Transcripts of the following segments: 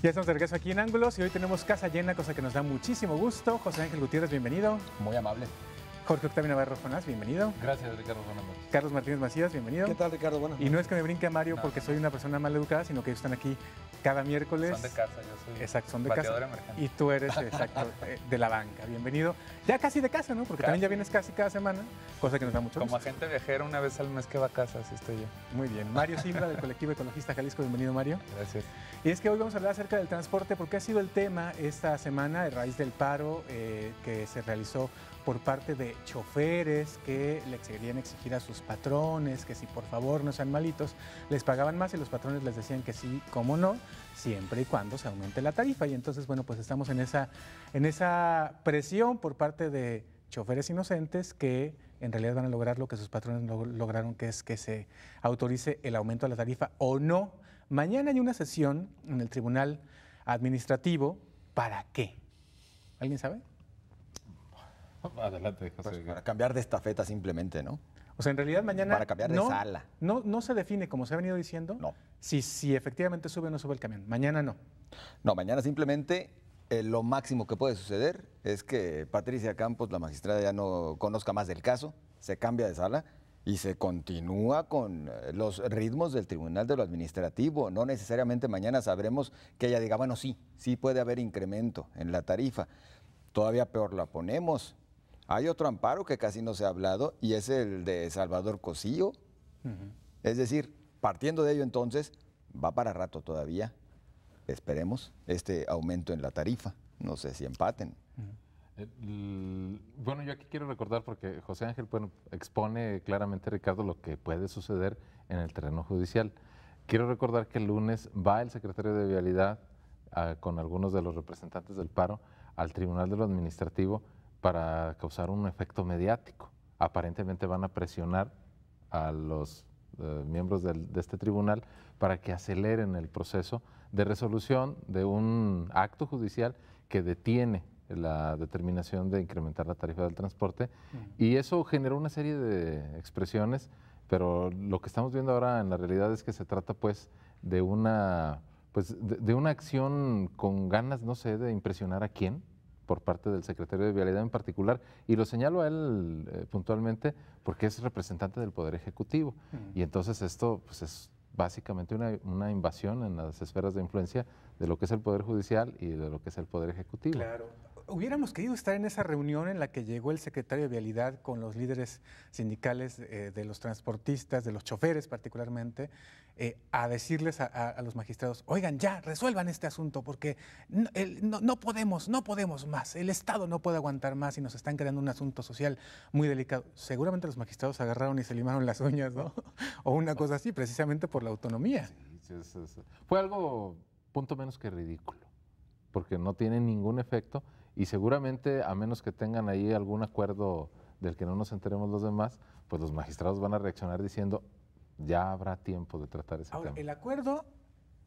Ya estamos de regreso aquí en Ángulos y hoy tenemos casa llena, cosa que nos da muchísimo gusto. José Ángel Gutiérrez, bienvenido. Muy amable. Jorge Octavio Navarro Jonás, bienvenido. Gracias, Ricardo Fernández. Carlos Martínez Macías, bienvenido. ¿Qué tal, Ricardo? Bueno. Y no es que me brinque a Mario porque soy una persona mal educada, sino que ellos están aquí cada miércoles. Son de casa, yo soy exacto, son de casa. Y tú eres, eh, de la banca. Bienvenido. Ya casi de casa, ¿no? Porque también ya vienes casi cada semana, cosa que nos da mucho Como gusto. Como agente viajero, una vez al mes que va a casa, así estoy yo. Muy bien. Mario Silva, del colectivo Ecologista Jalisco. Bienvenido, Mario. Gracias. Y es que hoy vamos a hablar acerca del transporte, porque ha sido el tema esta semana, a raíz del paro eh, que se realizó por parte de choferes que le querían exigir a sus patrones que si por favor no sean malitos, les pagaban más y los patrones les decían que sí, cómo no, siempre y cuando se aumente la tarifa. Y entonces, bueno, pues estamos en esa, en esa presión por parte de choferes inocentes que en realidad van a lograr lo que sus patrones lograron, que es que se autorice el aumento de la tarifa o no. Mañana hay una sesión en el Tribunal Administrativo. ¿Para qué? ¿Alguien sabe? Adelante, José. Pues, para cambiar de estafeta simplemente, ¿no? O sea, en realidad mañana... Para cambiar de sala. No, no se define, como se ha venido diciendo, no. si, si efectivamente sube o no sube el camión. Mañana no. No, mañana simplemente eh, lo máximo que puede suceder es que Patricia Campos, la magistrada, ya no conozca más del caso, se cambia de sala y se continúa con eh, los ritmos del Tribunal de lo Administrativo. No necesariamente mañana sabremos que ella diga, bueno, sí, sí puede haber incremento en la tarifa. Todavía peor la ponemos, hay otro amparo que casi no se ha hablado y es el de Salvador Cosío. Es decir, partiendo de ello entonces, va para rato todavía, esperemos, este aumento en la tarifa. No sé si empaten. Eh, bueno, yo aquí quiero recordar, porque José Ángel expone claramente, Ricardo, lo que puede suceder en el terreno judicial. Quiero recordar que el lunes va el secretario de Vialidad ah, con algunos de los representantes del paro al Tribunal de lo Administrativo para causar un efecto mediático. Aparentemente van a presionar a los eh, miembros de este tribunal para que aceleren el proceso de resolución de un acto judicial que detiene la determinación de incrementar la tarifa del transporte y eso generó una serie de expresiones, pero lo que estamos viendo ahora en la realidad es que se trata pues de una, pues, de una acción con ganas, no sé, de impresionar a quién, por parte del secretario de Vialidad en particular, y lo señalo a él eh, puntualmente porque es representante del Poder Ejecutivo. Y entonces esto pues, es básicamente una, una, invasión en las esferas de influencia de lo que es el Poder Judicial y de lo que es el Poder Ejecutivo. Claro. Hubiéramos querido estar en esa reunión en la que llegó el secretario de Vialidad con los líderes sindicales eh, de los transportistas, de los choferes particularmente, eh, a decirles a, los magistrados, oigan, ya, resuelvan este asunto porque no, podemos, no podemos más, el Estado no puede aguantar más y nos están creando un asunto social muy delicado. Seguramente los magistrados agarraron y se limaron las uñas, ¿no? o una cosa así, precisamente por la autonomía. Fue algo punto menos que ridículo, porque no tiene ningún efecto y seguramente, a menos que tengan ahí algún acuerdo del que no nos enteremos los demás, pues los magistrados van a reaccionar diciendo, ya habrá tiempo de tratar ese Ahora, El acuerdo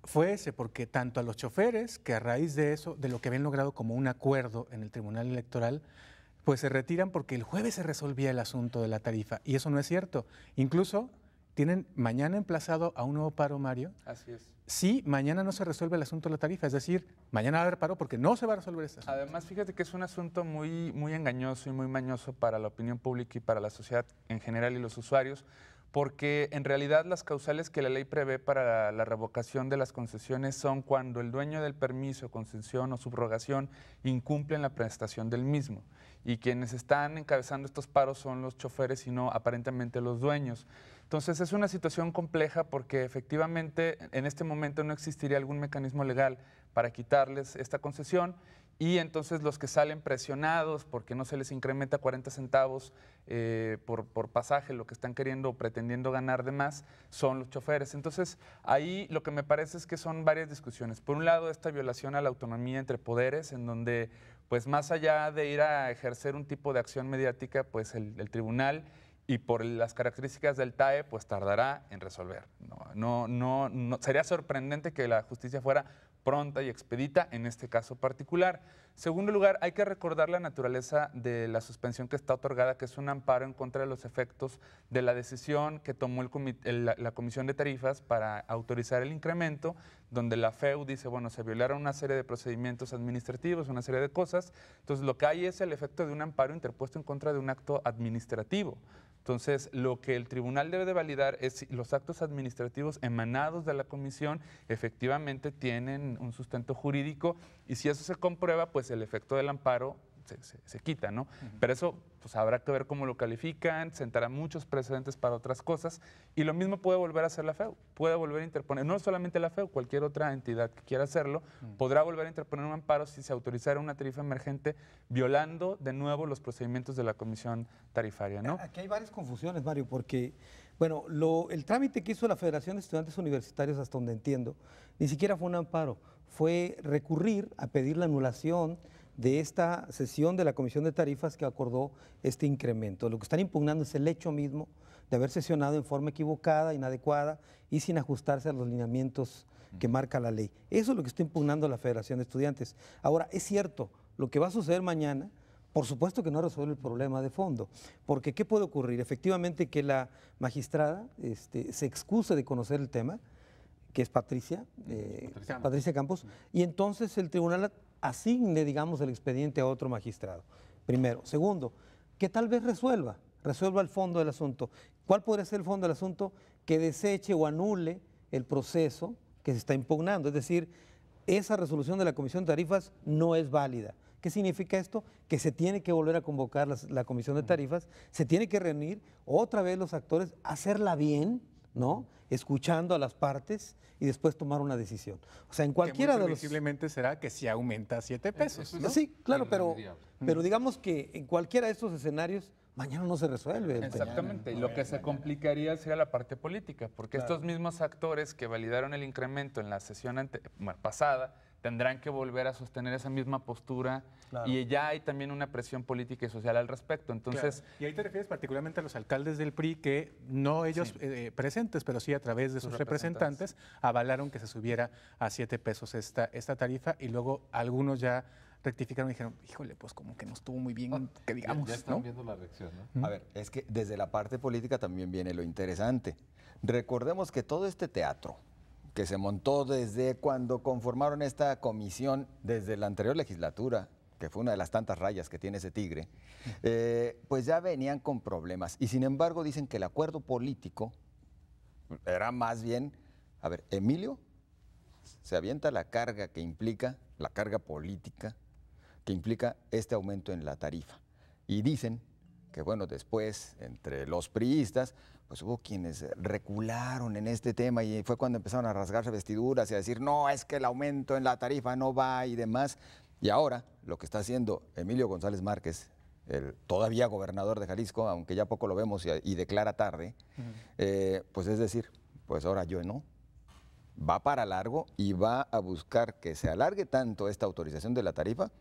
fue ese, porque tanto a los choferes, que a raíz de eso, de lo que habían logrado como un acuerdo en el Tribunal Electoral, pues se retiran porque el jueves se resolvía el asunto de la tarifa. Y eso no es cierto. Incluso tienen mañana emplazado a un nuevo paro, Mario. Así es. Si mañana no se resuelve el asunto de la tarifa, es decir, mañana va a haber paro porque no se va a resolver este asunto. Además, fíjate que es un asunto muy, muy engañoso y muy mañoso para la opinión pública y para la sociedad en general y los usuarios, porque en realidad las causales que la ley prevé para la, revocación de las concesiones son cuando el dueño del permiso, concesión o subrogación incumple en la prestación del mismo. Y quienes están encabezando estos paros son los choferes y no aparentemente los dueños. Entonces es una situación compleja porque efectivamente en este momento no existiría algún mecanismo legal para quitarles esta concesión y entonces los que salen presionados porque no se les incrementa 40 centavos eh, por, pasaje, lo que están queriendo o pretendiendo ganar de más, son los choferes. Entonces ahí lo que me parece es que son varias discusiones. Por un lado, esta violación a la autonomía entre poderes, en donde pues más allá de ir a ejercer un tipo de acción mediática, pues el tribunal y por las características del TAE, pues tardará en resolver. No, no, no, sería sorprendente que la justicia fuera pronta y expedita en este caso particular. Segundo lugar, hay que recordar la naturaleza de la suspensión que está otorgada, que es un amparo en contra de los efectos de la decisión que tomó el la, Comisión de Tarifas para autorizar el incremento, donde la FEU dice, bueno, se violaron una serie de procedimientos administrativos, una serie de cosas. Entonces, lo que hay es el efecto de un amparo interpuesto en contra de un acto administrativo entonces, lo que el tribunal debe de validar es si los actos administrativos emanados de la comisión efectivamente tienen un sustento jurídico y si eso se comprueba, pues el efecto del amparo se, quita, ¿no? Pero eso pues habrá que ver cómo lo califican, sentará muchos precedentes para otras cosas y lo mismo puede volver a hacer la FEU, puede volver a interponer, no solamente la FEU, cualquier otra entidad que quiera hacerlo, mm. podrá volver a interponer un amparo si se autorizara una tarifa emergente violando de nuevo los procedimientos de la comisión tarifaria, ¿no? Aquí hay varias confusiones, Mario, porque... Bueno, lo, el trámite que hizo la Federación de Estudiantes Universitarios, hasta donde entiendo, ni siquiera fue un amparo, fue recurrir a pedir la anulación de esta sesión de la Comisión de Tarifas que acordó este incremento. Lo que están impugnando es el hecho mismo de haber sesionado en forma equivocada, inadecuada y sin ajustarse a los lineamientos que marca la ley. Eso es lo que está impugnando la Federación de Estudiantes. Ahora, es cierto, lo que va a suceder mañana, por supuesto que no resuelve el problema de fondo, porque ¿qué puede ocurrir? Efectivamente que la magistrada este, se excuse de conocer el tema, que es Patricia, eh, Patricia Campos, y entonces el tribunal asigne, digamos, el expediente a otro magistrado. Primero. Segundo, que tal vez resuelva, resuelva el fondo del asunto. ¿Cuál podría ser el fondo del asunto? Que deseche o anule el proceso que se está impugnando. Es decir, esa resolución de la Comisión de Tarifas no es válida. ¿Qué significa esto? Que se tiene que volver a convocar la Comisión de Tarifas, se tiene que reunir otra vez los actores, hacerla bien, ¿no? Escuchando a las partes y después tomar una decisión. O sea, en cualquiera de los. Posiblemente será que si aumenta a 7 pesos. Sí, claro, pero, pero digamos que en cualquiera de estos escenarios mañana no se resuelve. Exactamente, y lo que se complicaría sería la parte política, porque estos mismos actores que validaron el incremento en la sesión pasada tendrán que volver a sostener esa misma postura y ya hay también una presión política y social al respecto. Entonces, Y ahí te refieres particularmente a los alcaldes del PRI que no ellos eh, presentes, pero sí a través de sus, representantes, avalaron que se subiera a siete pesos esta, esta tarifa y luego algunos ya rectificaron y dijeron, híjole, pues como que no estuvo muy bien, ah, que digamos. Ya, ya están viendo la reacción, ¿no? A ver, es que desde la parte política también viene lo interesante. Recordemos que todo este teatro, que se montó desde cuando conformaron esta comisión, desde la anterior legislatura, que fue una de las tantas rayas que tiene ese tigre, eh, pues ya venían con problemas. Y sin embargo dicen que el acuerdo político era más bien, a ver, Emilio se avienta la carga que implica, la carga política, que implica este aumento en la tarifa. Y dicen que, bueno, después, entre los priistas, pues hubo quienes eh, recularon en este tema y fue cuando empezaron a rasgarse vestiduras y a decir, no, es que el aumento en la tarifa no va y demás. Y ahora lo que está haciendo Emilio González Márquez, el todavía gobernador de Jalisco, aunque ya poco lo vemos y, declara tarde, eh, pues es decir, pues ahora yo no, va para largo y va a buscar que se alargue tanto esta autorización de la tarifa,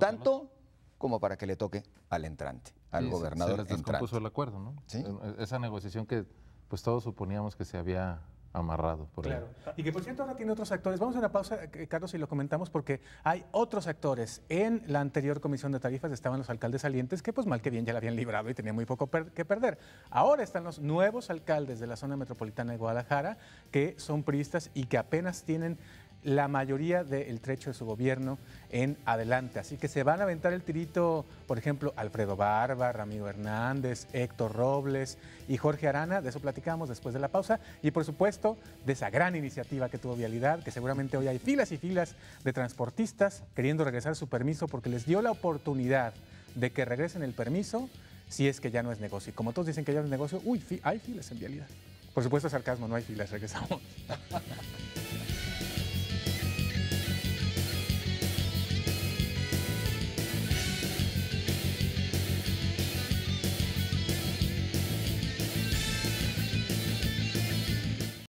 tanto como para que le toque al entrante, al gobernador. Se les descompuso el acuerdo, ¿no? E-, e-, esa negociación que pues todos suponíamos que se había amarrado. Por claro. Y que por cierto ahora tiene otros actores. Vamos a una pausa, eh, Carlos, y lo comentamos porque hay otros actores. En la anterior comisión de tarifas estaban los alcaldes salientes que pues mal que bien ya la habían librado y tenían muy poco que perder. Ahora están los nuevos alcaldes de la zona metropolitana de Guadalajara que son priistas y que apenas tienen la mayoría del trecho de su gobierno en adelante. Así que se van a aventar el tirito, por ejemplo, Alfredo Barba, Ramiro Hernández, Héctor Robles y Jorge Arana. De eso platicamos después de la pausa. Y por supuesto, de esa gran iniciativa que tuvo Vialidad, que seguramente hoy hay filas y filas de transportistas queriendo regresar su permiso porque les dio la oportunidad de que regresen el permiso si es que ya no es negocio. Y como todos dicen que ya no es negocio, uy, hay filas en Vialidad. Por supuesto, sarcasmo, no hay filas, regresamos.